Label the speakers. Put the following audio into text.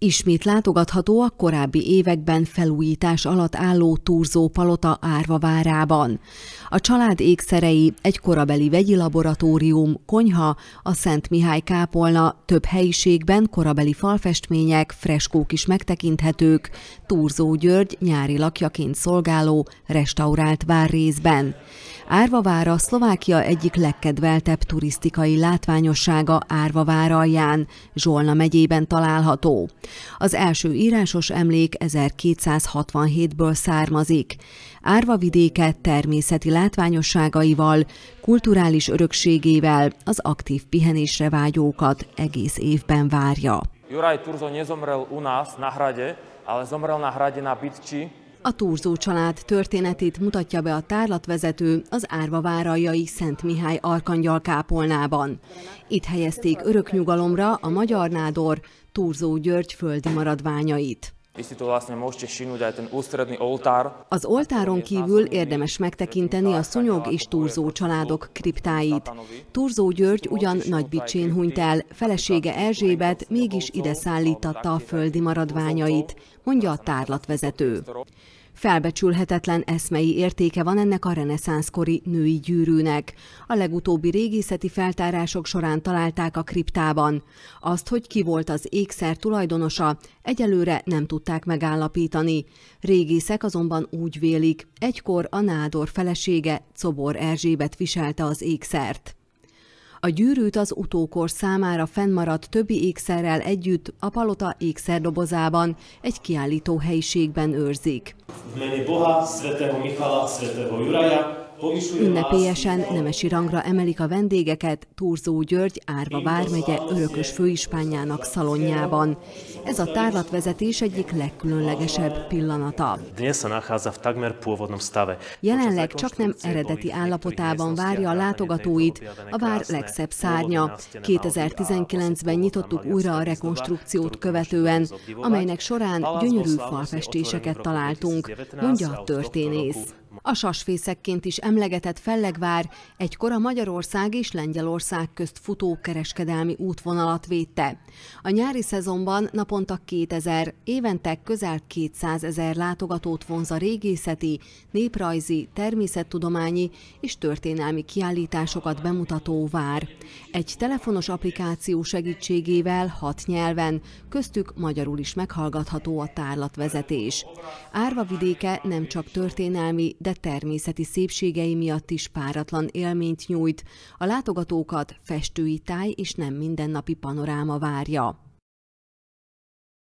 Speaker 1: Ismét látogatható a korábbi években felújítás alatt álló túrzó palota árva várában. A család ékszerei, egy korabeli vegyi laboratórium, konyha, a Szent Mihály kápolna, több helyiségben korabeli falfestmények, freskók is megtekinthetők, túrzó György nyári lakjaként szolgáló, restaurált vár részben. Árvavára Szlovákia egyik legkedveltebb turisztikai látványossága Árvavára alján, Zsolna megyében található. Az első írásos emlék 1267-ből származik. Árva vidéke természeti látványosságaival, kulturális örökségével az aktív pihenésre vágyókat egész évben várja. Juraj Turzo nezomrel u nás na hrade, ale zomrel na hrade na Bitči, a Túrzó család történetét mutatja be a tárlatvezető az Árva váraljai Szent Mihály Arkangyal kápolnában. Itt helyezték öröknyugalomra a magyar nádor Túrzó György földi maradványait. Az oltáron kívül érdemes megtekinteni a Szonyog és Turzó családok kriptáit. Turzó György ugyan Nagybicsén hunyt el, felesége Erzsébet mégis ide szállítatta a földi maradványait, mondja a tárlatvezető. Felbecsülhetetlen eszmei értéke van ennek a reneszánszkori női gyűrűnek. A legutóbbi régészeti feltárások során találták a kriptában. Azt, hogy ki volt az ékszer tulajdonosa, egyelőre nem tudták tudták megállapítani. Régészek azonban úgy vélik, egykor a nádor felesége Czobor Erzsébet viselte az ékszert. A gyűrűt az utókor számára fennmaradt többi ékszerrel együtt a palota ékszerdobozában, egy kiállító helyiségben őrzik. Mene Boha, Svetého Mikala, Svetého Juraja, Ünnepélyesen nemesi rangra emelik a vendégeket Turzó György Árva Vármegye örökös főispányának szalonjában. Ez a tárlatvezetés egyik legkülönlegesebb pillanata. Jelenleg csak nem eredeti állapotában várja a látogatóit a vár legszebb szárnya. 2019-ben nyitottuk újra a rekonstrukciót követően, amelynek során gyönyörű falfestéseket találtunk, mondja a történész. A sasfészekként is emlegetett Fellegvár egykor a Magyarország és Lengyelország közt futó kereskedelmi útvonalat védte. A nyári szezonban naponta 2000, évente közel 200 ezer látogatót vonz a régészeti, néprajzi, természettudományi és történelmi kiállításokat bemutató vár. Egy telefonos applikáció segítségével hat nyelven, köztük magyarul is meghallgatható a tárlatvezetés. Árva vidéke nem csak történelmi, de de természeti szépségei miatt is páratlan élményt nyújt, a látogatókat festői táj és nem mindennapi panoráma várja.